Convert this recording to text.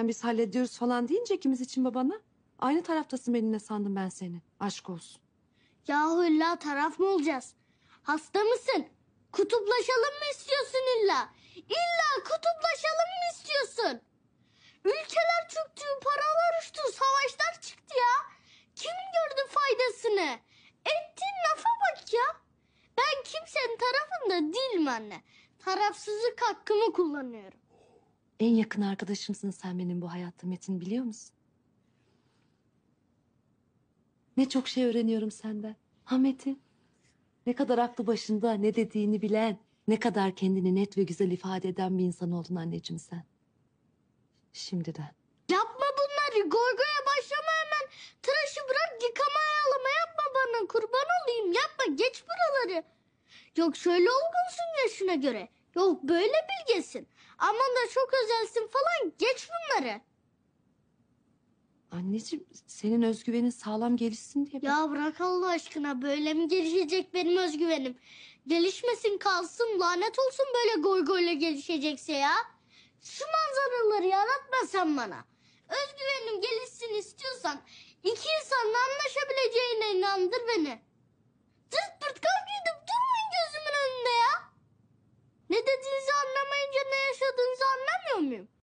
Yani biz hallediyoruz falan deyince ikimiz için babana. Aynı taraftasın benimle sandım ben seni. Aşk olsun. Yahu illa taraf mı olacağız? Hasta mısın? Kutuplaşalım mı istiyorsun illa? İlla kutuplaşalım mı istiyorsun? Ülkeler çöktü, paralar uçtu, savaşlar çıktı ya. Kim gördü faydasını? Ettiğin lafa bak ya. Ben kimsenin tarafında değilim anne. Tarafsızlık hakkımı kullanıyorum. En yakın arkadaşımsın sen benim bu hayatta Metin biliyor musun? Ne çok şey öğreniyorum senden. Ha Metin? Ne kadar aklı başında ne dediğini bilen, ne kadar kendini net ve güzel ifade eden bir insan oldun anneciğim sen. Şimdiden. Yapma bunları. Gorgoya başlama hemen. Tıraşı bırak yıkamaya alama yapma bana. Kurban olayım yapma geç buraları. Yok şöyle olgunsun yaşına göre. Yok böyle bilgesin. Aman da çok özelsin falan geç bunları. Anneciğim senin özgüvenin sağlam gelişsin diye. ben- Ya bırak Allah aşkına böyle mi gelişecek benim özgüvenim? Gelişmesin kalsın lanet olsun böyle goy goyla gelişecekse ya. Şu manzaraları yaratma sen bana. Özgüvenim gelişsin istiyorsan önce ne yaşadığınızı anlamıyor muyum?